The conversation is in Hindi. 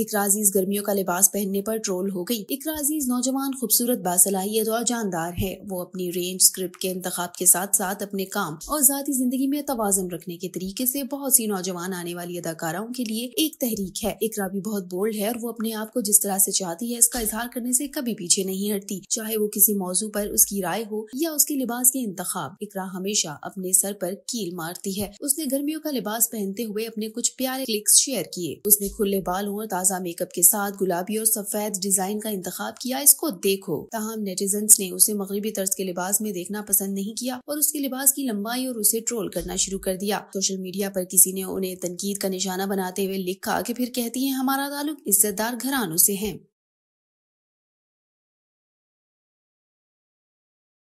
इकराजीज गर्मियों का लिबास पहनने पर ट्रोल हो गई इकराजीज नौजवान खूबसूरत बासलाहियत और जानदार है वो अपनी रेंज स्क्रिप्ट के इंतखाब के साथ साथ अपने काम और जाती जिंदगी में तोज़न रखने के तरीके से बहुत सी नौजवान आने वाली अदाकाराओं के लिए एक तहरीक है इकरा भी बहुत बोल्ड है और वो अपने आप को जिस तरह से चाहती है इसका इजहार करने से कभी पीछे नहीं हटती चाहे वो किसी मौजू पर उसकी राय हो या उसके लिबास के इंतखाब इकरा हमेशा अपने सर पर कील मारती है उसने गर्मियों का लिबास पहनते हुए अपने कुछ प्यारे क्लिक्स शेयर किए उसने खुले बालों और ताज़ा ताज़ा मेकअप के साथ गुलाबी और सफ़ेद डिज़ाइन का इंतजाम किया इसको देखो तहम नेटिजन ने उसे मगरबी तर्ज के लिबास में देखना पसंद नहीं किया और उसके लिबास की लंबाई और उसे ट्रोल करना शुरू कर दिया सोशल मीडिया आरोप किसी ने उन्हें तनकीद का निशाना बनाते हुए लिखा की फिर कहती है हमारा ताल्लुक इज्जतदार घरानों ऐसी है